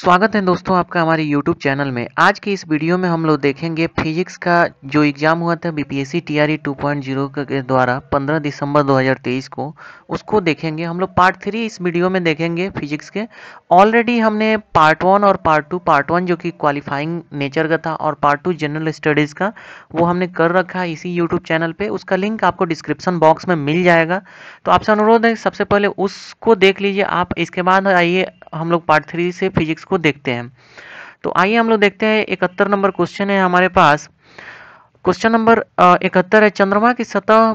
स्वागत है दोस्तों आपका हमारे YouTube चैनल में आज के इस वीडियो में हम लोग देखेंगे फिजिक्स का जो एग्ज़ाम हुआ था बीपीएससी टीआरई 2.0 के द्वारा 15 दिसंबर 2023 को उसको देखेंगे हम लोग पार्ट थ्री इस वीडियो में देखेंगे फिजिक्स के ऑलरेडी हमने पार्ट वन और पार्ट टू पार्ट वन जो कि क्वालिफाइंग नेचर का था और पार्ट टू जनरल स्टडीज़ का वो हमने कर रखा है इसी यूट्यूब चैनल पर उसका लिंक आपको डिस्क्रिप्सन बॉक्स में मिल जाएगा तो आपसे अनुरोध है सबसे पहले उसको देख लीजिए आप इसके बाद आइए हम लोग पार्ट थ्री से फिजिक्स को देखते हैं तो आइए हम लोग देखते हैं इकहत्तर नंबर क्वेश्चन है हमारे पास क्वेश्चन नंबर इकहत्तर है चंद्रमा की सतह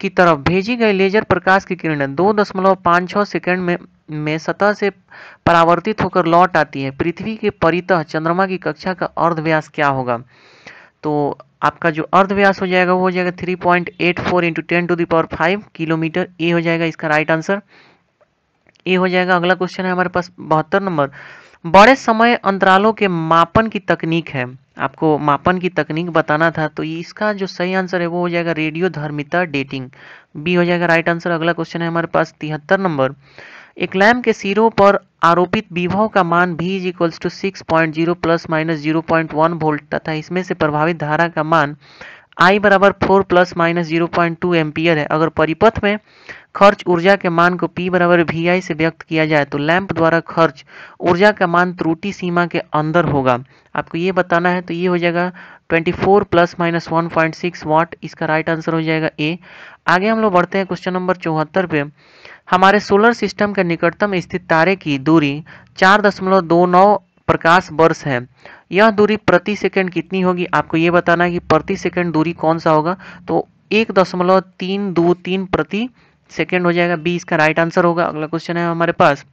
की तरफ भेजी गई लेजर प्रकाश की किरण दो दशमलव पाँच छः सेकेंड में में सतह से परावर्तित होकर लौट आती है पृथ्वी के परितः चंद्रमा की कक्षा का अर्धव्यास क्या होगा तो आपका जो अर्धव्यास हो जाएगा वो हो जाएगा three point eight four into ten to the power five kilometre A हो जाएगा इसका राइट आंसर ये हो जाएगा अगला क्वेश्चन है हमारे पास बहत्तर नंबर बड़े समय अंतरालों के मापन की तकनीक है आपको मापन की तकनीक बताना था तो इसका जो सही आंसर है वो हो जाएगा रेडियो धर्मिता डेटिंग बी हो जाएगा राइट आंसर अगला क्वेश्चन है हमारे पास तिहत्तर नंबर एक लैम्प के सिरों पर आरोपित विभव का मान भी is equals to six point zero plus minus zero point one volt तथा इसमें से प्रभावित धारा का मान आई बराबर four plus minus zero point two ampere है अगर परिपथ में खर्च ऊर्जा के मान को पी बराबर वी आई से व्यक्त किया जाए तो लैंप द्वारा खर्च ऊर्जा का मान त्रुटि सीमा के अंदर होगा आपको ये बताना है तो ये हो जाएगा 24 plus minus one point six watt इसका राइट आंसर हो जाएगा ए आगे हम लोग बढ़ते हैं क्वेश्चन नंबर चौहत्तर पे हमारे सोलर सिस्टम के निकटतम स्थित तारे की दूरी चार दशमलव दो नौ प्रकाश वर्ष है यह दूरी प्रति सेकंड कितनी होगी आपको ये बताना है कि प्रति सेकंड दूरी कौन सा होगा तो एक दशमलव तीन दो तीन प्रति सेकेंड हो जाएगा बी इसका राइट आंसर होगा अगला क्वेश्चन है हमारे पास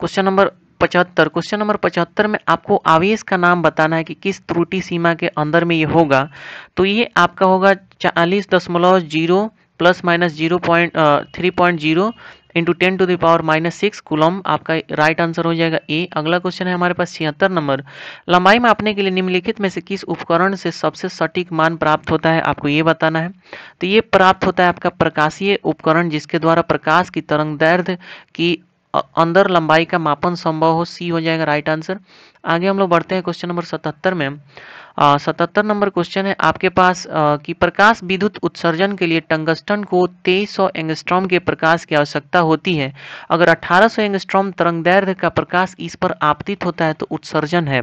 क्वेश्चन नंबर पचहत्तर क्वेश्चन नंबर पचहत्तर में आपको आवेश का नाम बताना है कि किस त्रुटि सीमा के अंदर में ये होगा तो ये आपका होगा चालीस दशमलव zero plus minus zero point three point zero into ten to the power minus six coulomb आपका राइट आंसर हो जाएगा ए अगला क्वेश्चन है हमारे पास छिहत्तर नंबर लंबाई मापने के लिए निम्नलिखित में से किस उपकरण से सबसे सटीक मान प्राप्त होता है आपको ये बताना है तो ये प्राप्त होता है आपका प्रकाशीय उपकरण जिसके द्वारा प्रकाश की तरंग दैर्घ्य की अंदर लंबाई का मापन संभव हो सी हो जाएगा राइट आंसर आगे हम लोग बढ़ते हैं क्वेश्चन नंबर सतहत्तर में सतहत्तर नंबर क्वेश्चन है आपके पास आ, कि प्रकाश विद्युत उत्सर्जन के लिए टंगस्टन को 2300 एंगस्ट्रॉम के प्रकाश की आवश्यकता होती है अगर 1800 एंगस्ट्रॉम दैर्ध्य का प्रकाश इस पर आपतित होता है तो उत्सर्जन है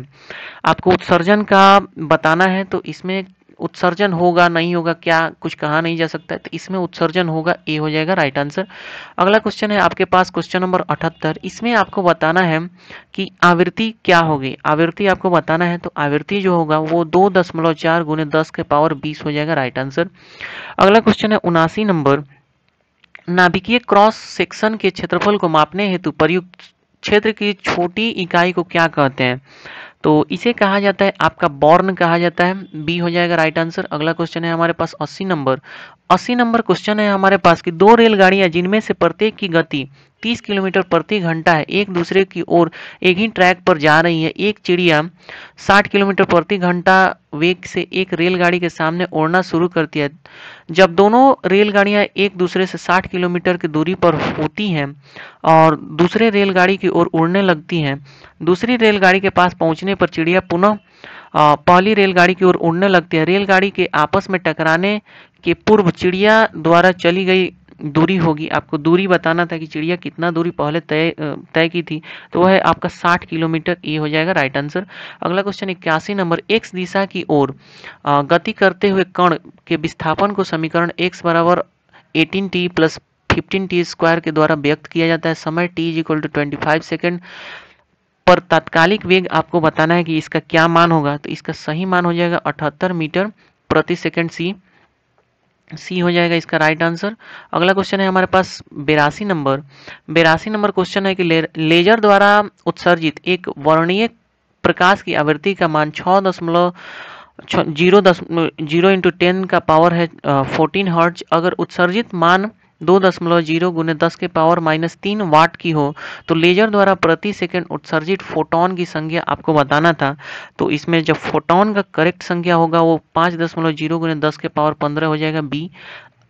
आपको उत्सर्जन का बताना है तो इसमें उत्सर्जन होगा नहीं होगा क्या कुछ कहा नहीं जा सकता है तो इसमें उत्सर्जन होगा ए हो जाएगा राइट आंसर अगला क्वेश्चन है आपके पास क्वेश्चन नंबर अठहत्तर इसमें आपको बताना है कि आवृत्ति क्या होगी आवृत्ति आपको बताना है तो आवृत्ति जो होगा वो दो दशमलव चार गुने दस के पावर बीस हो जाएगा राइट आंसर अगला क्वेश्चन है उनासी नंबर नाभिकीय क्रॉस सेक्शन के क्षेत्रफल को मापने हेतु प्रयुक्त क्षेत्र की छोटी इकाई को क्या कहते हैं तो इसे कहा जाता है आपका बॉर्न कहा जाता है बी हो जाएगा राइट आंसर अगला क्वेश्चन है हमारे पास अस्सी नंबर अस्सी नंबर क्वेश्चन है हमारे पास कि दो रेलगाड़ियां जिनमें से प्रत्येक की गति 30 किलोमीटर प्रति घंटा है एक दूसरे की ओर एक ही ट्रैक पर जा रही है एक चिड़िया 60 किलोमीटर प्रति घंटा वेग से एक रेलगाड़ी के सामने उड़ना शुरू करती है जब दोनों रेलगाड़ियां एक दूसरे से 60 किलोमीटर की दूरी पर होती हैं और दूसरे रेलगाड़ी की ओर उड़ने लगती हैं दूसरी रेलगाड़ी के पास पहुंचने पर चिड़िया पुनः पहली रेलगाड़ी की ओर उड़ने लगती है रेलगाड़ी के आपस में टकराने के पूर्व चिड़िया द्वारा चली गई दूरी होगी आपको दूरी बताना था कि चिड़िया कितना दूरी पहले तय तय की थी तो वह है आपका 60 किलोमीटर ए हो जाएगा राइट आंसर अगला क्वेश्चन इक्यासी नंबर एक्स दिशा की ओर गति करते हुए कण के विस्थापन को समीकरण एक्स बराबर eighteen T plus fifteen T square के द्वारा व्यक्त किया जाता है समय T is equal to twenty five second पर तात्कालिक वेग आपको बताना है कि इसका क्या मान होगा तो इसका सही मान हो जाएगा अठहत्तर मीटर प्रति सेकेंड सी सी हो जाएगा इसका राइट आंसर अगला क्वेश्चन है हमारे पास बेरासी नंबर बेरासी नंबर क्वेश्चन है कि ले, लेजर द्वारा उत्सर्जित एक वर्णीय प्रकाश की आवृत्ति का मान छ दशमलव जीरो दस जीरो इंटू टेन का पावर है फोर्टीन हर्ट्ज अगर उत्सर्जित मान दो दशमलव जीरो गुने दस के पावर माइनस तीन वाट की हो तो लेजर द्वारा प्रति सेकंड उत्सर्जित फोटोन की संख्या आपको बताना था तो इसमें जब फोटोन का करेक्ट संख्या होगा वो पाँच दशमलव जीरो गुने दस के पावर पंद्रह हो जाएगा बी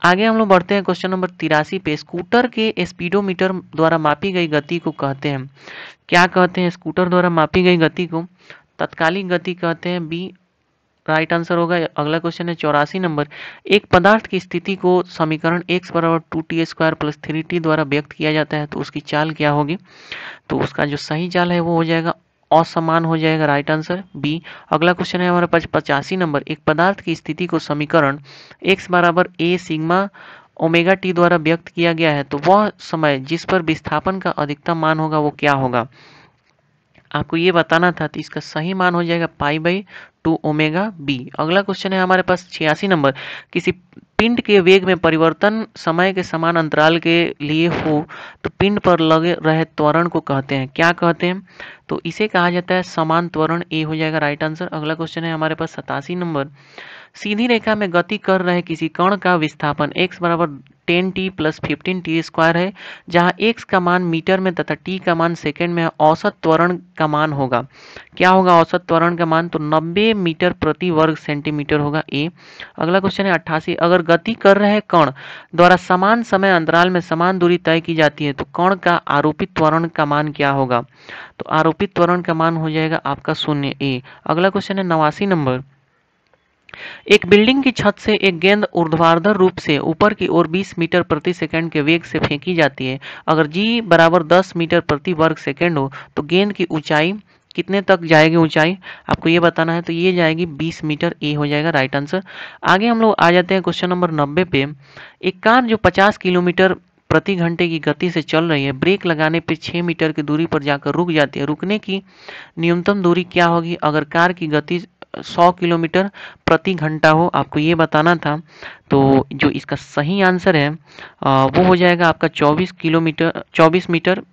आगे हम लोग बढ़ते हैं क्वेश्चन नंबर तिरासी पे स्कूटर के स्पीडोमीटर द्वारा मापी गई गति को कहते हैं क्या कहते हैं स्कूटर द्वारा मापी गई गति को तत्कालिक गति कहते हैं बी राइट आंसर होगा अगला क्वेश्चन है चौरासी नंबर एक पदार्थ की स्थिति को समीकरण एक्स बराबर two T square plus three T द्वारा व्यक्त किया जाता है तो उसकी चाल क्या होगी तो उसका जो सही चाल है वो हो जाएगा असमान हो जाएगा राइट आंसर बी अगला क्वेश्चन है हमारे पास पचासी नंबर एक पदार्थ की स्थिति को समीकरण एक्स बराबर ए सिग्मा ओमेगा टी द्वारा व्यक्त किया गया है तो वह समय जिस पर विस्थापन का अधिकतम मान होगा वो क्या होगा आपको ये बताना था तो इसका सही मान हो जाएगा pi by two omega B अगला क्वेश्चन है हमारे पास छियासी नंबर किसी पिंड के वेग में परिवर्तन समय के समान अंतराल के लिए हो तो पिंड पर लगे रहे त्वरण को कहते हैं क्या कहते हैं तो इसे कहा जाता है समान त्वरण ए हो जाएगा राइट आंसर अगला क्वेश्चन है हमारे पास सतासी नंबर सीधी रेखा में गति कर रहे किसी कण का विस्थापन x बराबर ten T plus fifteen T square है जहां x का मान मीटर में तथा t का मान सेकेंड में औसत त्वरण का मान होगा क्या होगा औसत त्वरण का मान तो 90 मीटर प्रति वर्ग सेंटीमीटर होगा ए अगला क्वेश्चन है अट्ठासी अगर गति कर रहे कण द्वारा समान समय अंतराल में समान दूरी तय की जाती है तो कण का आरोपित त्वरण का मान क्या होगा तो आरोपित त्वरण का मान हो जाएगा आपका शून्य ए अगला क्वेश्चन है नवासी नंबर एक बिल्डिंग की छत से एक गेंद ऊर्ध्वाधर रूप से ऊपर की ओर 20 मीटर प्रति सेकंड के वेग से फेंकी जाती है अगर g बराबर 10 मीटर प्रति वर्ग सेकंड हो तो गेंद की ऊंचाई कितने तक जाएगी ऊंचाई आपको ये बताना है तो ये जाएगी 20 मीटर ए हो जाएगा राइट आंसर आगे हम लोग आ जाते हैं क्वेश्चन नंबर नब्बे पे एक कार जो पचास किलोमीटर प्रति घंटे की गति से चल रही है ब्रेक लगाने पर 6 मीटर की दूरी पर जाकर रुक जाती है रुकने की न्यूनतम दूरी क्या होगी अगर कार की गति सौ किलोमीटर प्रति घंटा हो आपको ये बताना था तो जो इसका सही आंसर है वो हो जाएगा आपका चौबीस किलोमीटर चौबीस मीटर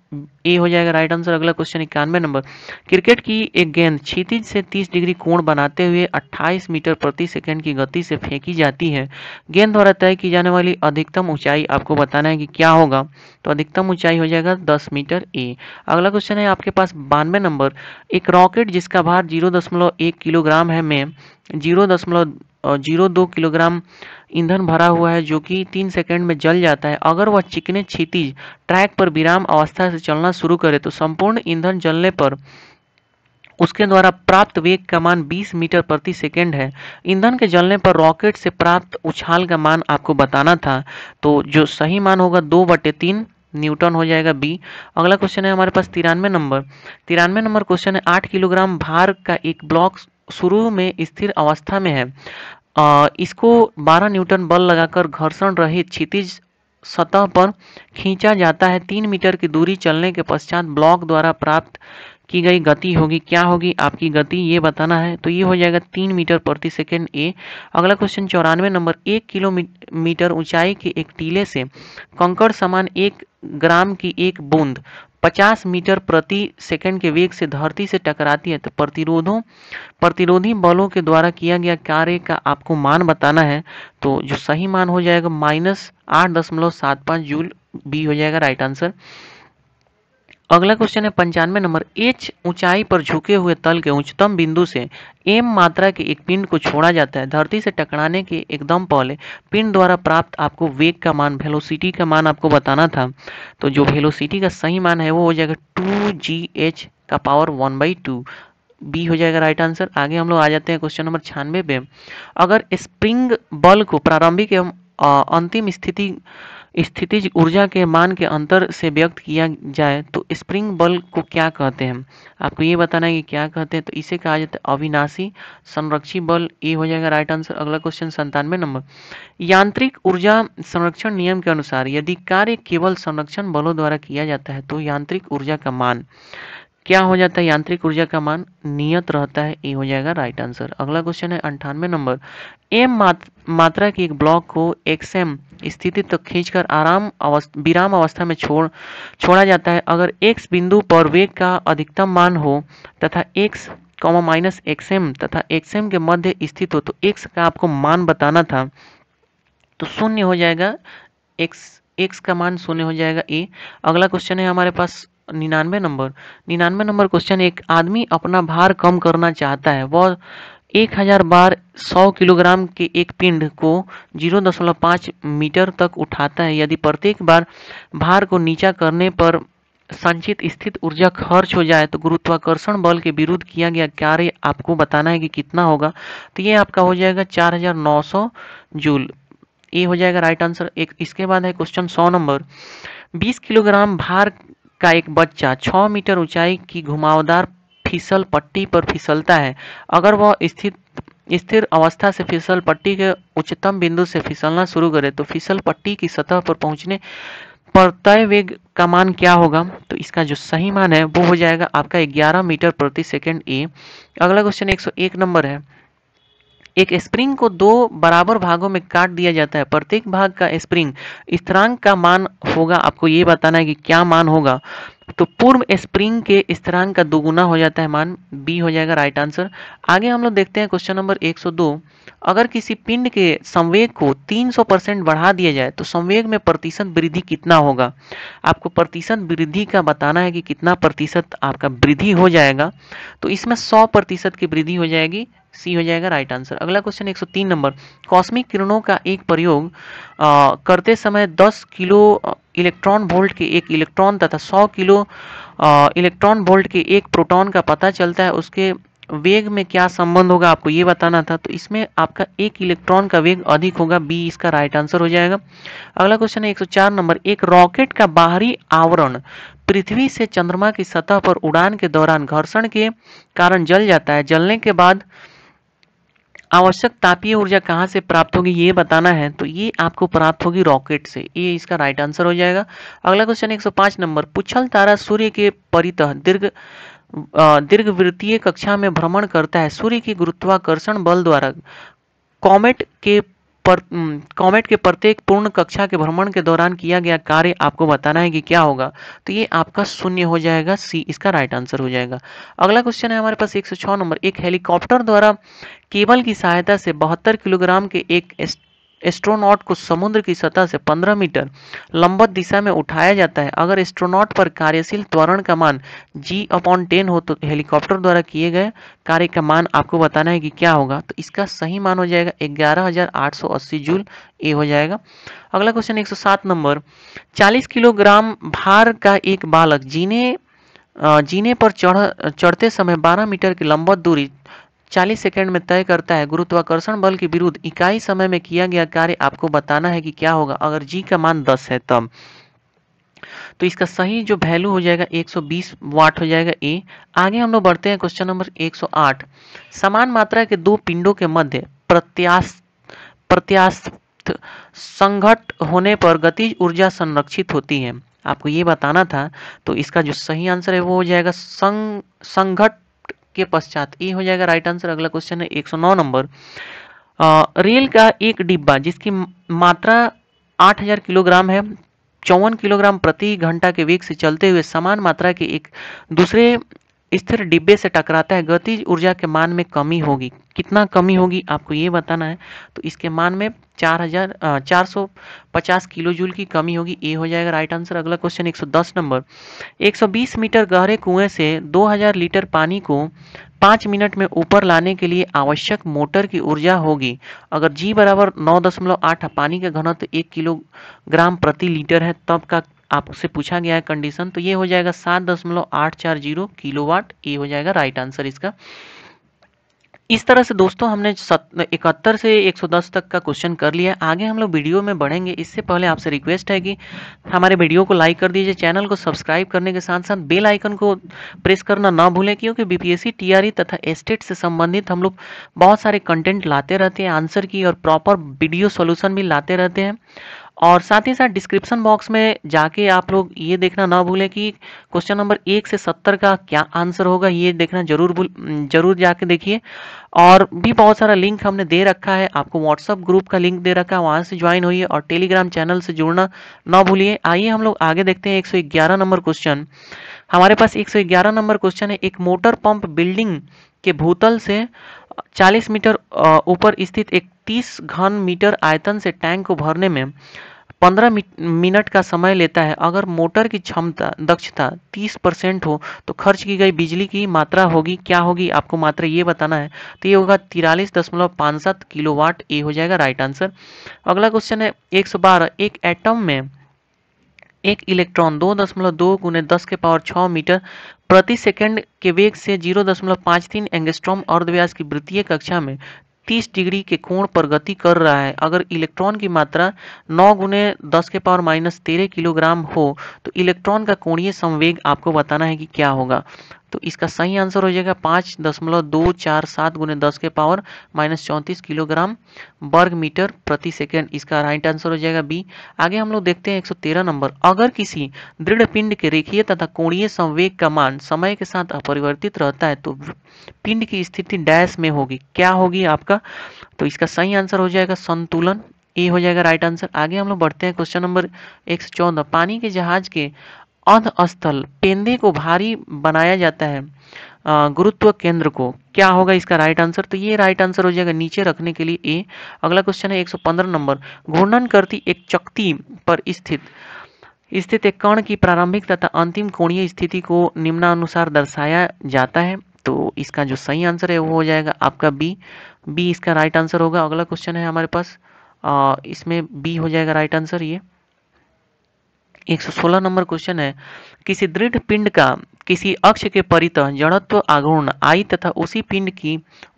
ए हो जाएगा राइट आंसर अगला क्वेश्चन इक्यानवे नंबर क्रिकेट की एक गेंद क्षितिज से 30 डिग्री कोण बनाते हुए 28 मीटर प्रति सेकंड की गति से फेंकी जाती है गेंद द्वारा तय की जाने वाली अधिकतम ऊंचाई आपको बताना है कि क्या होगा तो अधिकतम ऊंचाई हो जाएगा 10 मीटर ए अगला क्वेश्चन है आपके पास बानवे नंबर एक रॉकेट जिसका भार जीरो किलोग्राम है में जीरो जीरो दो किलोग्राम ईंधन भरा हुआ है जो कि तीन सेकंड में जल जाता है अगर वह चिकने क्षितिज ट्रैक पर विराम अवस्था से चलना शुरू करे तो संपूर्ण ईंधन जलने पर उसके द्वारा प्राप्त वेग का मान 20 मीटर प्रति सेकंड है ईंधन के जलने पर रॉकेट से प्राप्त उछाल का मान आपको बताना था तो जो सही मान होगा दो बटे तीन न्यूटन हो जाएगा बी अगला क्वेश्चन है हमारे पास तिरानवे नंबर तिरानवे नंबर क्वेश्चन है आठ किलोग्राम भार का एक ब्लॉक शुरू में स्थिर अवस्था में है इसको 12 न्यूटन बल लगाकर घर्षण रहित क्षितिज सतह पर खींचा जाता है तीन मीटर की दूरी चलने के पश्चात ब्लॉक द्वारा प्राप्त की गई गति होगी क्या होगी आपकी गति ये बताना है तो ये हो जाएगा तीन मीटर प्रति सेकेंड ए अगला क्वेश्चन चौरानवे नंबर एक किलोमीटर ऊंचाई के एक टीले से कंकड़ समान एक ग्राम की एक बूंद 50 मीटर प्रति सेकंड के वेग से धरती से टकराती है तो प्रतिरोधों प्रतिरोधी बलों के द्वारा किया गया कार्य का आपको मान बताना है तो जो सही मान हो जाएगा माइनस आठ दशमलव सात पाँच जूल बी हो जाएगा राइट आंसर अगला क्वेश्चन है पंचानवे नंबर एच ऊंचाई पर झुके हुए तल के उच्चतम बिंदु से एम मात्रा के एक पिंड को छोड़ा जाता है धरती से टकराने के एकदम पहले पिंड द्वारा प्राप्त आपको वेग का मान वेलोसिटी का मान आपको बताना था तो जो वेलोसिटी का सही मान है वो हो जाएगा टू जी एच का power one by two B हो जाएगा राइट आंसर आगे हम लोग आ जाते हैं क्वेश्चन नंबर छियानवे पे अगर स्प्रिंग बल को प्रारंभिक एवं अंतिम स्थिति स्थितिज ऊर्जा के मान के अंतर से व्यक्त किया जाए तो स्प्रिंग बल को क्या कहते हैं आपको ये बताना है कि क्या कहते हैं तो इसे कहा जाता है अविनाशी संरक्षी बल ये हो जाएगा राइट आंसर अगला क्वेश्चन संतानवे नंबर यांत्रिक ऊर्जा संरक्षण नियम के अनुसार यदि कार्य केवल संरक्षण बलों द्वारा किया जाता है तो यांत्रिक ऊर्जा का मान क्या हो जाता है यांत्रिक ऊर्जा का मान नियत रहता है ये हो जाएगा राइट आंसर अगला क्वेश्चन है अंठानवे नंबर एम मात, मात्रा की एक ब्लॉक को एक्स एम स्थिति तक तो खींचकर आराम अवस्था विराम अवस्था में छोड़ छोड़ा जाता है अगर एक्स बिंदु पर वेग का अधिकतम मान हो तथा X comma minus X M तथा एक्स एम के मध्य स्थित हो तो एक्स का आपको मान बताना था तो शून्य हो जाएगा एक्स एक्स का मान शून्य हो जाएगा ए अगला क्वेश्चन है हमारे पास निन्यानवे नंबर निन्यानवे नंबर क्वेश्चन एक आदमी अपना भार कम करना चाहता है वह एक हजार बार सौ किलोग्राम के एक पिंड को जीरो दशमलव पाँच मीटर तक उठाता है यदि प्रत्येक बार भार को नीचा करने पर संचित स्थित ऊर्जा खर्च हो जाए तो गुरुत्वाकर्षण बल के विरुद्ध किया गया कार्य आपको बताना है कि कितना होगा तो ये आपका हो जाएगा चार हजार नौ सौ जूल ये हो जाएगा राइट आंसर एक इसके बाद है क्वेश्चन सौ नंबर बीस किलोग्राम भार का एक बच्चा छ मीटर ऊंचाई की घुमावदार फिसल पट्टी पर फिसलता है अगर वह स्थित स्थिर अवस्था से फिसल पट्टी के उच्चतम बिंदु से फिसलना शुरू करे तो फिसल पट्टी की सतह पर पहुंचने पर तय वेग का मान क्या होगा तो इसका जो सही मान है वो हो जाएगा आपका 11 मीटर प्रति सेकंड ए अगला क्वेश्चन 101 नंबर है एक स्प्रिंग को दो बराबर भागों में काट दिया जाता है प्रत्येक भाग का स्प्रिंग स्थिरांक का मान होगा आपको ये बताना है कि क्या मान होगा तो पूर्व स्प्रिंग के स्थिरांक का दोगुना हो जाता है मान बी हो जाएगा राइट आंसर आगे हम लोग देखते हैं क्वेश्चन नंबर 102 अगर किसी पिंड के संवेग को 300 परसेंट बढ़ा दिया जाए तो संवेग में प्रतिशत वृद्धि कितना होगा आपको प्रतिशत वृद्धि का बताना है कि कितना प्रतिशत आपका वृद्धि हो जाएगा तो इसमें सौ प्रतिशत की वृद्धि हो जाएगी सी हो जाएगा राइट आंसर अगला क्वेश्चन 103 नंबर कॉस्मिक किरणों का एक प्रयोग आ, करते समय 10 किलो इलेक्ट्रॉन वोल्ट के एक इलेक्ट्रॉन तथा 100 किलो इलेक्ट्रॉन वोल्ट के एक प्रोटॉन का पता चलता है उसके वेग में क्या संबंध होगा आपको ये बताना था तो इसमें आपका एक इलेक्ट्रॉन का वेग अधिक होगा बी इसका राइट आंसर हो जाएगा अगला क्वेश्चन है 104 नंबर एक रॉकेट का बाहरी आवरण पृथ्वी से चंद्रमा की सतह पर उड़ान के दौरान घर्षण के कारण जल जाता है जलने के बाद आवश्यक तापीय ऊर्जा कहाँ से प्राप्त होगी ये बताना है तो ये आपको प्राप्त होगी रॉकेट से ये इसका राइट आंसर हो जाएगा अगला क्वेश्चन 105 नंबर पुछल तारा सूर्य के परित दीर्घ दीर्घ वृत्तीय कक्षा में भ्रमण करता है सूर्य के गुरुत्वाकर्षण बल द्वारा कॉमेट के पर कॉमेट के प्रत्येक पूर्ण कक्षा के भ्रमण के दौरान किया गया कार्य आपको बताना है कि क्या होगा तो ये आपका शून्य हो जाएगा सी इसका राइट आंसर हो जाएगा अगला क्वेश्चन है हमारे पास एक नंबर एक हेलीकॉप्टर द्वारा केबल की सहायता से बहत्तर किलोग्राम के एक एस्ट्रोनॉट को समुद्र की सतह से 15 मीटर लंबत दिशा में उठाया जाता है अगर एस्ट्रोनॉट पर कार्यशील त्वरण का मान जी अपॉन टेन हो तो हेलीकॉप्टर द्वारा किए गए कार्य का मान आपको बताना है कि क्या होगा तो इसका सही मान हो जाएगा ग्यारह जूल ए हो जाएगा अगला क्वेश्चन 107 नंबर 40 किलोग्राम भार का एक बालक जीने जीने पर चढ़ चढ़ते समय 12 मीटर की लंबत दूरी 40 सेकंड में तय करता है गुरुत्वाकर्षण बल के विरुद्ध इकाई समय में किया गया कार्य आपको बताना है कि क्या होगा अगर जी का मान 10 है तब तो इसका सही जो वैल्यू हो जाएगा 120 वाट हो जाएगा ए आगे हम लोग बढ़ते हैं क्वेश्चन नंबर 108 समान मात्रा के दो पिंडों के मध्य प्रत्यास प्रत्यास्थ संघट होने पर गतिज ऊर्जा संरक्षित होती है आपको ये बताना था तो इसका जो सही आंसर है वो हो जाएगा संघट के पश्चात ये हो जाएगा राइट आंसर अगला क्वेश्चन है 109 नंबर रेल का एक डिब्बा जिसकी मात्रा 8000 किलोग्राम है चौवन किलोग्राम प्रति घंटा के वेग से चलते हुए समान मात्रा के एक दूसरे स्थिर डिब्बे से टकराता है गतिज ऊर्जा के मान में कमी होगी कितना कमी होगी आपको ये बताना है तो इसके मान में चार हजार चार सौ पचास किलो जूल की कमी होगी ए हो जाएगा राइट आंसर अगला क्वेश्चन 110 नंबर 120 मीटर गहरे कुएं से 2000 लीटर पानी को पाँच मिनट में ऊपर लाने के लिए आवश्यक मोटर की ऊर्जा होगी अगर जी बराबर नौ दशमलव आठ पानी का घनत्व एक किलोग्राम प्रति लीटर है तब का आपसे पूछा गया है कंडीशन तो ये हो जाएगा सात दशमलव आठ चार जीरो किलो वाट ये हो जाएगा राइट आंसर इसका इस तरह से दोस्तों हमने इकहत्तर से 110 तक का क्वेश्चन कर लिया आगे हम लोग वीडियो में बढ़ेंगे इससे पहले आपसे रिक्वेस्ट है कि हमारे वीडियो को लाइक कर दीजिए चैनल को सब्सक्राइब करने के साथ साथ बेल आइकन को प्रेस करना ना भूलें क्योंकि बीपीएससी टीआरई e तथा एस्टेट से संबंधित हम लोग बहुत सारे कंटेंट लाते रहते हैं आंसर की और प्रॉपर वीडियो सोल्यूशन भी लाते रहते हैं और साथ ही साथ डिस्क्रिप्शन बॉक्स में जाके आप लोग ये देखना ना भूलें कि क्वेश्चन नंबर एक से सत्तर का क्या आंसर होगा ये देखना जरूर जरूर जाके देखिए और भी बहुत सारा लिंक हमने दे रखा है आपको व्हाट्सअप ग्रुप का लिंक दे रखा है वहाँ से ज्वाइन होइए और टेलीग्राम चैनल से जुड़ना ना भूलिए आइए हम लोग आगे देखते हैं एक नंबर क्वेश्चन हमारे पास एक नंबर क्वेश्चन है एक मोटर पंप बिल्डिंग के भूतल से 40 मीटर ऊपर स्थित एक 30 घन मीटर आयतन से टैंक को भरने में पंद्रह मिनट का समय लेता है अगर मोटर की क्षमता दक्षता तीस परसेंट हो तो खर्च की गई बिजली की मात्रा होगी क्या होगी आपको मात्रा ये बताना है तो ये होगा तिरालीस दशमलव पाँच सात किलो वाट ए हो जाएगा राइट आंसर अगला क्वेश्चन है एक सौ बारह एक एटम में एक इलेक्ट्रॉन दो दशमलव दो गुने दस के पावर छः मीटर प्रति सेकंड के वेग से 0.53 एंगस्ट्रॉम अर्धव्यास की वृत्तीय कक्षा में 30 डिग्री के कोण पर गति कर रहा है अगर इलेक्ट्रॉन की मात्रा 9 गुने दस के पावर माइनस तेरह किलोग्राम हो तो इलेक्ट्रॉन का कोणीय संवेग आपको बताना है कि क्या होगा तो इसका सही आंसर हो जाएगा पाँच दशमलव दो चार सात गुने दस के पावर माइनस चौंतीस किलोग्राम वर्ग मीटर प्रति सेकेंड इसका राइट आंसर हो जाएगा बी आगे हम लोग देखते हैं 113 नंबर अगर किसी दृढ़ पिंड के रेखीय तथा कोणीय संवेग का मान समय के साथ अपरिवर्तित रहता है तो पिंड की स्थिति डैश में होगी क्या होगी आपका तो इसका सही आंसर हो जाएगा संतुलन ए हो जाएगा राइट आंसर आगे हम लोग बढ़ते हैं क्वेश्चन नंबर एक पानी के जहाज के अध स्थल पेंदे को भारी बनाया जाता है गुरुत्व केंद्र को क्या होगा इसका राइट आंसर तो ये राइट आंसर हो जाएगा नीचे रखने के लिए ए अगला क्वेश्चन है 115 नंबर घूर्णन करती एक चक्ति पर स्थित स्थित एक कण की प्रारंभिक तथा अंतिम कोणीय स्थिति को निम्नानुसार दर्शाया जाता है तो इसका जो सही आंसर है वो हो जाएगा आपका बी बी इसका राइट आंसर होगा अगला क्वेश्चन है हमारे पास इसमें बी हो जाएगा राइट आंसर ये 116 नंबर क्वेश्चन है किसी दृढ़ पिंड का किसी अक्ष के परित जड़त्व आगुण आई तथा उसी पिंड की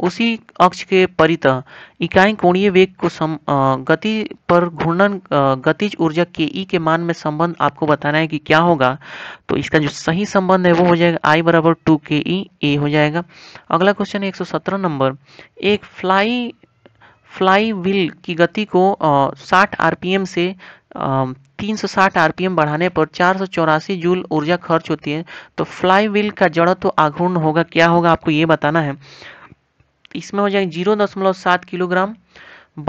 उसी अक्ष के परित इकाई कोणीय वेग को सम, आ, गति पर घूर्णन गतिज ऊर्जा के ई के मान में संबंध आपको बताना है कि क्या होगा तो इसका जो सही संबंध है वो हो जाएगा आई बराबर टू के ई ए हो जाएगा अगला क्वेश्चन है एक नंबर एक फ्लाई फ्लाई व्हील की गति को आ, 60 आरपीएम से 360 आरपीएम बढ़ाने पर चार जूल ऊर्जा खर्च होती है तो फ्लाई व्हील का जड़त्व तो आघूर्ण होगा क्या होगा आपको ये बताना है इसमें हो जाएगा जीरो दशमलव सात किलोग्राम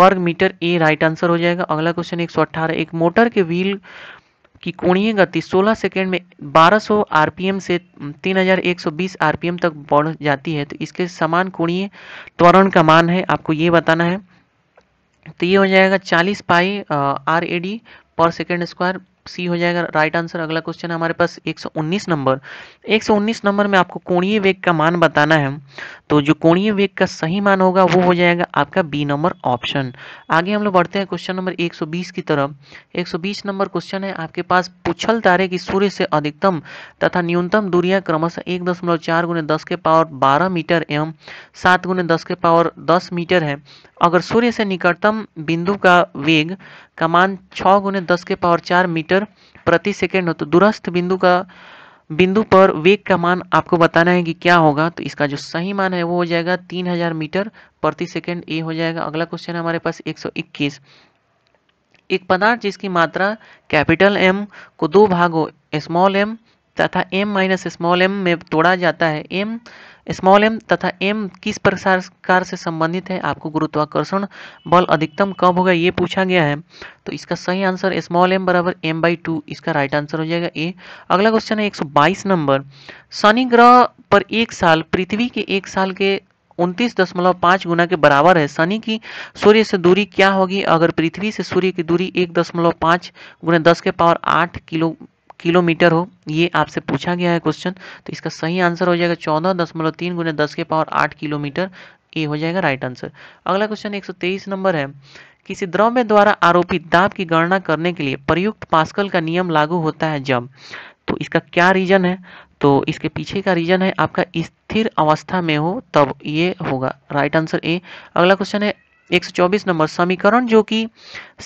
वर्ग मीटर ए राइट आंसर हो जाएगा अगला क्वेश्चन एक सौ अट्ठारह एक मोटर के व्हील की कोणीय गति 16 सेकेंड में 1200 आरपीएम से 3120 आरपीएम तक बढ़ जाती है तो इसके समान कोणीय त्वरण का मान है आपको ये बताना है तो ये हो जाएगा चालीस pi R A D per second square C हो जाएगा राइट आंसर अगला क्वेश्चन है हमारे पास 119 नंबर 119 नंबर में आपको कोणीय वेग का मान बताना है तो जो कोणीय वेग का सही मान होगा वो हो जाएगा आपका बी नंबर ऑप्शन आगे हम लोग बढ़ते हैं क्वेश्चन नंबर 120 की तरफ 120 नंबर क्वेश्चन है आपके पास पुछल तारे की सूर्य से अधिकतम तथा न्यूनतम दूरियां क्रमशः एक दशमलव चार गुने दस के पावर 12 मीटर एवं सात गुने दस के पावर 10 मीटर है अगर सूर्य से निकटतम बिंदु का वेग का मान छः गुने दस के पावर चार मीटर प्रति सेकेंड हो तो दूरस्थ बिंदु का बिंदु पर वेग का मान आपको बताना है कि क्या होगा तो इसका जो सही मान है वो हो जाएगा 3000 मीटर प्रति सेकंड ए हो जाएगा अगला क्वेश्चन हमारे पास 121 एक पदार्थ जिसकी मात्रा कैपिटल एम को दो भागों स्मॉल एम तथा एम माइनस स्मॉल एम में तोड़ा जाता है एम स्मॉल एम तथा एम किस प्रकार से संबंधित है आपको गुरुत्वाकर्षण बल अधिकतम कब होगा ये पूछा गया है तो इसका सही आंसर स्मॉल एम बराबर एम बाई टू इसका राइट आंसर हो जाएगा ए अगला क्वेश्चन है 122 नंबर शनि ग्रह पर एक साल पृथ्वी के एक साल के उनतीस दशमलव पाँच गुना के बराबर है शनि की सूर्य से दूरी क्या होगी अगर पृथ्वी से सूर्य की दूरी एक दशमलव पाँच गुना दस के पावर आठ किलो किलोमीटर हो ये आपसे पूछा गया है क्वेश्चन तो इसका सही आंसर हो जाएगा चौदह दशमलव तीन गुने दस के पावर आठ किलोमीटर ए हो जाएगा राइट आंसर अगला क्वेश्चन 123 नंबर है किसी द्रव्य द्वारा आरोपित दाब की गणना करने के लिए प्रयुक्त पास्कल का नियम लागू होता है जब तो इसका क्या रीजन है तो इसके पीछे का रीजन है आपका स्थिर अवस्था में हो तब ये होगा राइट आंसर ए अगला क्वेश्चन है 124 नंबर समीकरण जो कि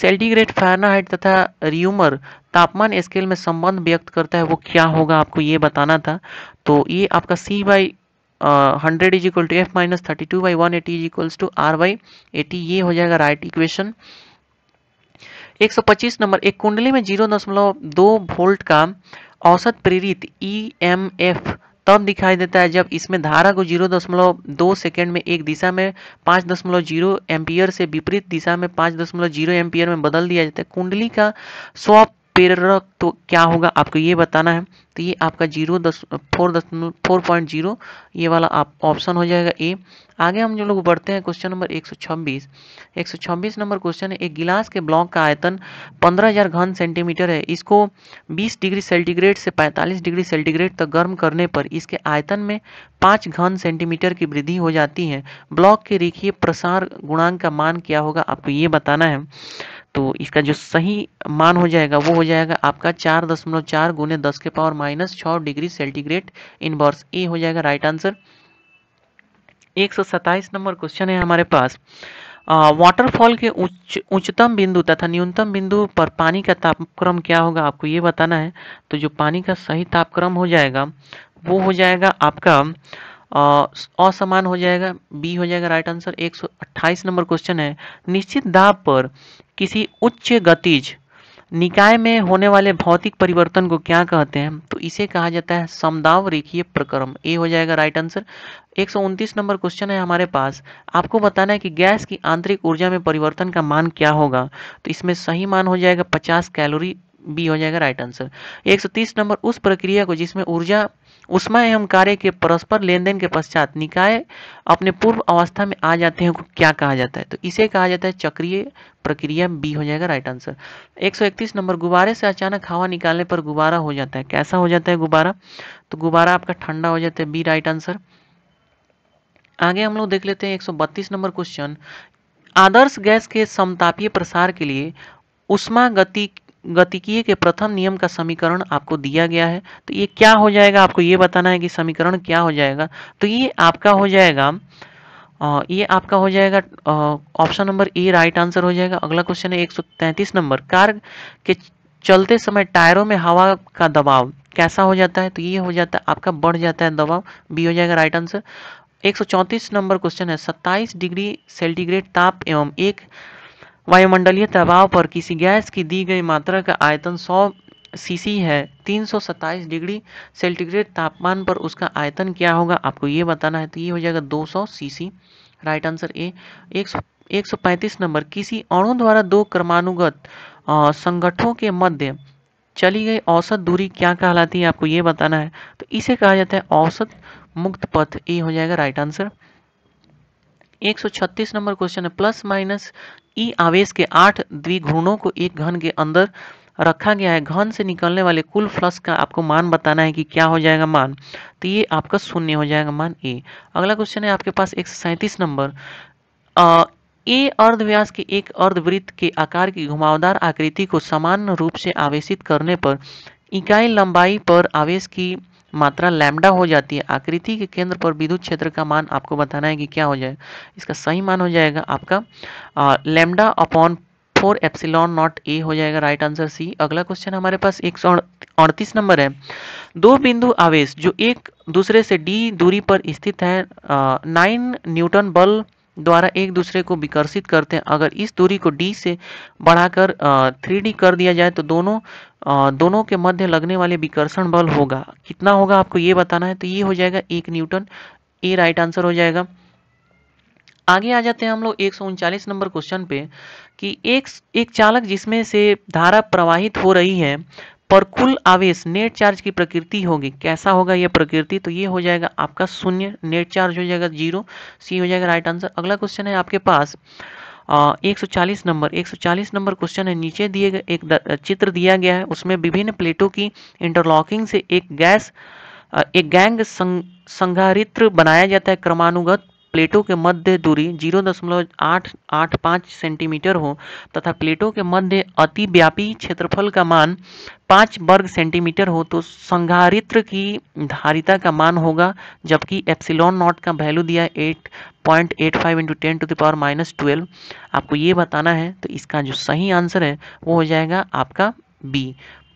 सेल्टीग्रेड फारनाहाइट तथा रियूमर तापमान स्केल में संबंध व्यक्त करता है वो क्या होगा आपको ये बताना था तो ये आपका C by hundred is equal to F minus thirty two by one eighty is equal to R by eighty ये हो जाएगा राइट इक्वेशन 125 नंबर एक कुंडली में जीरो दशमलव दो वोल्ट का औसत प्रेरित ई एम एफ तब दिखाई देता है जब इसमें धारा को 0.2 सेकेंड में एक दिशा में 5.0 एम्पियर से विपरीत दिशा में 5.0 एम्पियर में बदल दिया जाता है कुंडली का स्व प्रेरक तो क्या होगा आपको ये बताना है तो ये आपका जीरो दस फोर दस फोर पॉइंट जीरो ये वाला आप ऑप्शन हो जाएगा ए आगे हम जो लोग बढ़ते हैं क्वेश्चन नंबर एक सौ छब्बीस एक सौ छब्बीस नंबर क्वेश्चन है एक गिलास के ब्लॉक का आयतन पंद्रह हजार घन सेंटीमीटर है इसको बीस डिग्री सेल्टीग्रेड से पैंतालीस डिग्री सेल्टीग्रेड तक गर्म करने पर इसके आयतन में पाँच घन सेंटीमीटर की वृद्धि हो जाती है ब्लॉक के रेखीय प्रसार गुणांक का मान क्या होगा आपको ये बताना है तो इसका जो सही मान हो जाएगा वो हो जाएगा आपका चार दशमलव चार गुने दस के पावर माइनस छः डिग्री सेंटीग्रेड इनवर्स ए हो जाएगा राइट आंसर एक सौ सत्ताईस नंबर क्वेश्चन है हमारे पास वाटरफॉल के उच्च उच्चतम बिंदु तथा न्यूनतम बिंदु पर पानी का तापक्रम क्या होगा आपको ये बताना है तो जो पानी का सही तापक्रम हो जाएगा वो हो जाएगा आपका असमान हो जाएगा बी हो जाएगा राइट आंसर 128 नंबर क्वेश्चन है निश्चित दाब पर किसी उच्च गतिज निकाय में होने वाले भौतिक परिवर्तन को क्या कहते हैं तो इसे कहा जाता है समदाव रेखीय प्रक्रम ए हो जाएगा राइट आंसर 129 नंबर क्वेश्चन है हमारे पास आपको बताना है कि गैस की आंतरिक ऊर्जा में परिवर्तन का मान क्या होगा तो इसमें सही मान हो जाएगा 50 कैलोरी बी हो जाएगा राइट आंसर 130 नंबर उस प्रक्रिया को जिसमें ऊर्जा उष्मा एवं कार्य के परस्पर लेन देन के पश्चात निकाय अपने पूर्व अवस्था में आ जाते हैं क्या कहा जाता है तो इसे कहा जाता है चक्रीय प्रक्रिया बी हो जाएगा राइट आंसर 131 नंबर गुब्बारे से अचानक हवा निकालने पर गुब्बारा हो जाता है कैसा हो जाता है गुब्बारा तो गुब्बारा आपका ठंडा हो जाता है बी राइट आंसर आगे हम लोग देख लेते हैं एक नंबर क्वेश्चन आदर्श गैस के समतापीय प्रसार के लिए उष्मा गति गतिकीय के प्रथम नियम का समीकरण आपको दिया गया है तो ये क्या हो जाएगा आपको ये बताना है कि समीकरण क्या हो जाएगा तो ये आपका हो जाएगा ये आपका हो जाएगा option number A right answer हो जाएगा अगला क्वेश्चन है 133 नंबर कार के चलते समय टायरों में हवा का दबाव कैसा हो जाता है तो ये हो जाता है आपका बढ़ जाता है दबाव बी हो जाएगा राइट आंसर एक नंबर क्वेश्चन है सत्ताईस डिग्री सेल्टीग्रेड ताप एवं एक वायुमंडलीय दबाव पर किसी गैस की दी गई मात्रा का आयतन 100 सीसी है 327 डिग्री सेल्टीग्रेड तापमान पर उसका आयतन क्या होगा आपको ये बताना है तो ये हो जाएगा 200 सीसी राइट आंसर ए एक सौ नंबर किसी अणु द्वारा दो क्रमानुगत संगठनों के मध्य चली गई औसत दूरी क्या कहलाती है आपको ये बताना है तो इसे कहा जाता है औसत मुक्त पथ ए हो जाएगा राइट आंसर 136 नंबर क्वेश्चन है प्लस माइनस ई आवेश के आठ द्विघूर्णों को एक घन के अंदर रखा गया है घन से निकलने वाले कुल फ्लक्स का आपको मान बताना है कि क्या हो जाएगा मान तो ये आपका शून्य हो जाएगा मान ए अगला क्वेश्चन है आपके पास एक नंबर ए अर्धव्यास के एक अर्धवृत्त के आकार की घुमावदार आकृति को समान रूप से आवेशित करने पर इकाई लंबाई पर आवेश की मात्रा लैमडा हो जाती है आकृति के केंद्र पर विद्युत क्षेत्र का मान आपको बताना है कि क्या हो जाए इसका सही मान हो जाएगा आपका lambda upon four epsilon naught A हो जाएगा राइट आंसर सी अगला क्वेश्चन हमारे पास एक अड़तीस नंबर है दो बिंदु आवेश जो एक दूसरे से डी दूरी पर स्थित है नाइन न्यूटन बल द्वारा एक दूसरे को विकर्षित करते हैं अगर इस दूरी को डी से बढ़ाकर थ्री कर दिया जाए तो दोनों दोनों के मध्य लगने वाले विकर्षण बल होगा कितना होगा आपको ये बताना है तो ये हो जाएगा एक न्यूटन ए राइट आंसर हो जाएगा आगे आ जाते हैं हम लोग एक नंबर क्वेश्चन पे कि एक एक चालक जिसमें से धारा प्रवाहित हो रही है पर कुल आवेश नेट चार्ज की प्रकृति होगी कैसा होगा यह प्रकृति तो ये हो जाएगा आपका शून्य नेट चार्ज हो जाएगा जीरो सी हो जाएगा राइट आंसर अगला क्वेश्चन है आपके पास एक सौ चालीस नंबर एक सौ चालीस नंबर क्वेश्चन है नीचे दिए गए एक चित्र दिया गया है उसमें विभिन्न प्लेटों की इंटरलॉकिंग से एक गैस एक गैंग संघारित्र बनाया जाता है क्रमानुगत प्लेटों के मध्य दूरी जीरो दशमलव आठ आठ पाँच सेंटीमीटर हो तथा प्लेटों के मध्य अतिव्यापी क्षेत्रफल का मान पाँच वर्ग सेंटीमीटर हो तो संघारित्र की धारिता का मान होगा जबकि एप्सिलॉन नॉट का वैल्यू दिया eight point eight five into ten to the power minus twelve आपको ये बताना है तो इसका जो सही आंसर है वो हो जाएगा आपका B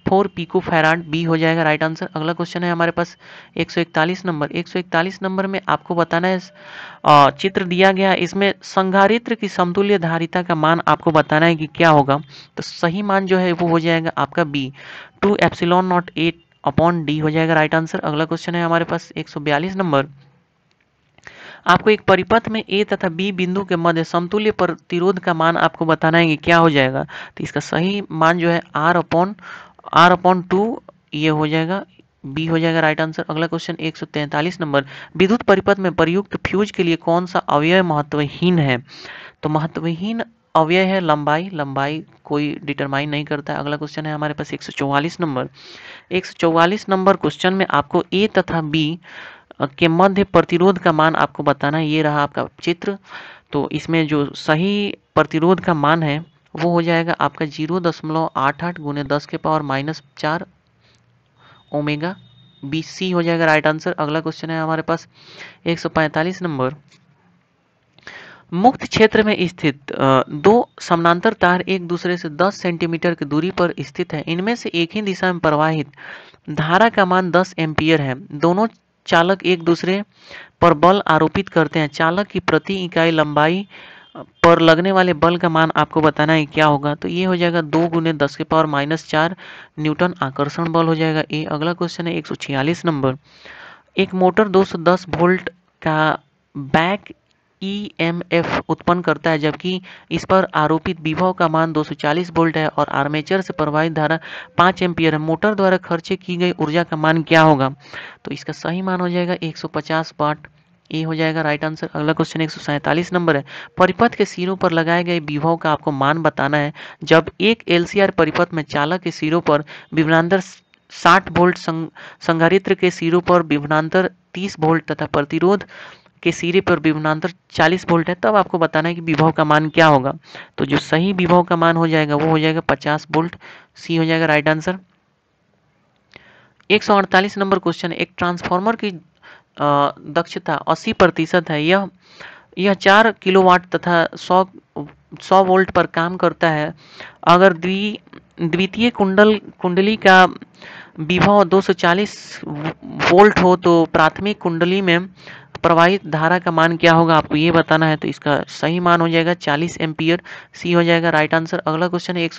four pico farad B हो जाएगा राइट आंसर अगला क्वेश्चन है हमारे पास 141 नंबर 141 नंबर में आपको बताना है चित्र दिया गया इसमें संघारित्र की समतुल्य धारिता का मान आपको बताना है कि क्या होगा तो सही मान जो है वो हो जाएगा आपका B two epsilon naught eight upon D हो जाएगा राइट आंसर अगला क्वेश्चन है हमारे पास एक नंबर आपको एक परिपथ में ए तथा बी बिंदु के मध्य समतुल्य प्रतिरोध का मान आपको बताना है कि क्या हो जाएगा तो इसका सही मान जो है R upon R upon two ये हो जाएगा बी हो जाएगा राइट आंसर अगला क्वेश्चन 143 नंबर विद्युत परिपथ में प्रयुक्त फ्यूज के लिए कौन सा अवयव महत्वहीन है तो महत्वहीन अव्यय है लंबाई लंबाई कोई डिटरमाइन नहीं करता है अगला क्वेश्चन है हमारे पास 144 नंबर 144 नंबर क्वेश्चन में आपको ए तथा बी के मध्य प्रतिरोध का मान आपको बताना है ये रहा आपका चित्र तो इसमें जो सही प्रतिरोध का मान है वो हो जाएगा आपका जीरो दशमलव आठ आठ गुने दस के पावर माइनस चार ओमेगा बी सी हो जाएगा राइट आंसर अगला क्वेश्चन है हमारे पास 145 नंबर मुक्त क्षेत्र में स्थित दो समानांतर तार एक दूसरे से 10 सेंटीमीटर की दूरी पर स्थित है इनमें से एक ही दिशा में प्रवाहित धारा का मान 10 एम्पियर है दोनों चालक एक दूसरे पर बल आरोपित करते हैं चालक की प्रति इकाई लंबाई पर लगने वाले बल का मान आपको बताना है क्या होगा तो ये हो जाएगा दो गुने दस के पावर माइनस चार न्यूटन आकर्षण बल हो जाएगा ये अगला क्वेश्चन है एक नंबर एक मोटर दस वोल्ट का बैक ईएमएफ e उत्पन्न करता है जबकि इस पर आरोपित विभव का मान 240 वोल्ट है और आर्मेचर से प्रवाहित धारा 5 एम्पियर है मोटर द्वारा खर्चे की गई ऊर्जा का मान क्या होगा तो इसका सही मान हो जाएगा 150 वाट ए हो जाएगा राइट आंसर अगला क्वेश्चन एक नंबर है परिपथ के सिरों पर लगाए गए विभव का आपको मान बताना है जब एक एलसीआर परिपथ में चालक के सिरों पर विवनांतर 60 वोल्ट संघारित्र के सिरों पर विवनांतर 30 वोल्ट तथा प्रतिरोध के सिरे पर विभनांतर 40 वोल्ट है तब आपको बताना है कि विभव का मान क्या होगा तो जो सही विभव का मान हो जाएगा वो हो जाएगा पचास वोल्ट सी हो जाएगा राइट आंसर एक नंबर क्वेश्चन एक ट्रांसफार्मर की दक्षता 80 प्रतिशत है यह यह चार किलोवाट तथा 100 100 वोल्ट पर काम करता है अगर द्वि द्वितीय कुंडल कुंडली का विभव 240 वोल्ट हो तो प्राथमिक कुंडली में प्रवाहित धारा का मान क्या होगा आपको ये बताना है तो इसका सही मान हो जाएगा 40 एम्पियर सी हो जाएगा राइट आंसर अगला क्वेश्चन है एक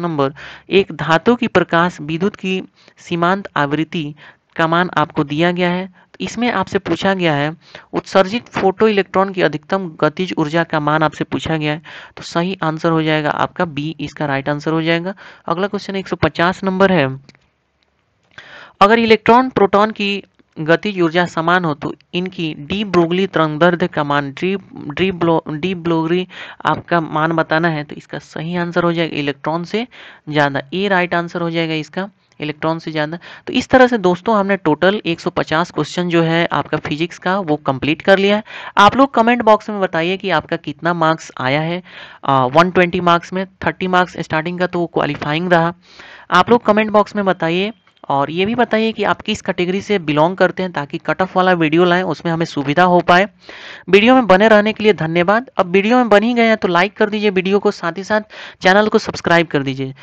नंबर एक धातु की प्रकाश विद्युत की सीमांत आवृत्ति का मान आपको दिया गया है तो इसमें आपसे पूछा गया है उत्सर्जित फोटो इलेक्ट्रॉन की अधिकतम गतिज ऊर्जा का मान आपसे पूछा गया है तो सही आंसर हो जाएगा आपका बी इसका राइट आंसर हो जाएगा अगला क्वेश्चन 150 नंबर है अगर इलेक्ट्रॉन प्रोटॉन की गतिज ऊर्जा समान हो तो इनकी डी ब्रोगली तरंगदर्ध का मान डी डी ब्लो डी ब्लोगरी आपका मान बताना है तो इसका सही आंसर हो जाएगा इलेक्ट्रॉन से ज़्यादा ए राइट आंसर हो जाएगा इसका इलेक्ट्रॉन से ज़्यादा तो इस तरह से दोस्तों हमने टोटल 150 क्वेश्चन जो है आपका फिजिक्स का वो कंप्लीट कर लिया है आप लोग कमेंट बॉक्स में बताइए कि आपका कितना मार्क्स आया है वन ट्वेंटी मार्क्स में थर्टी मार्क्स स्टार्टिंग का तो वो क्वालिफाइंग रहा आप लोग कमेंट बॉक्स में बताइए और ये भी बताइए कि आप किस कैटेगरी से बिलोंग करते हैं ताकि कट ऑफ वाला वीडियो लाएं उसमें हमें सुविधा हो पाए वीडियो में बने रहने के लिए धन्यवाद अब वीडियो में बन ही गए हैं तो लाइक कर दीजिए वीडियो को साथ ही साथ चैनल को सब्सक्राइब कर दीजिए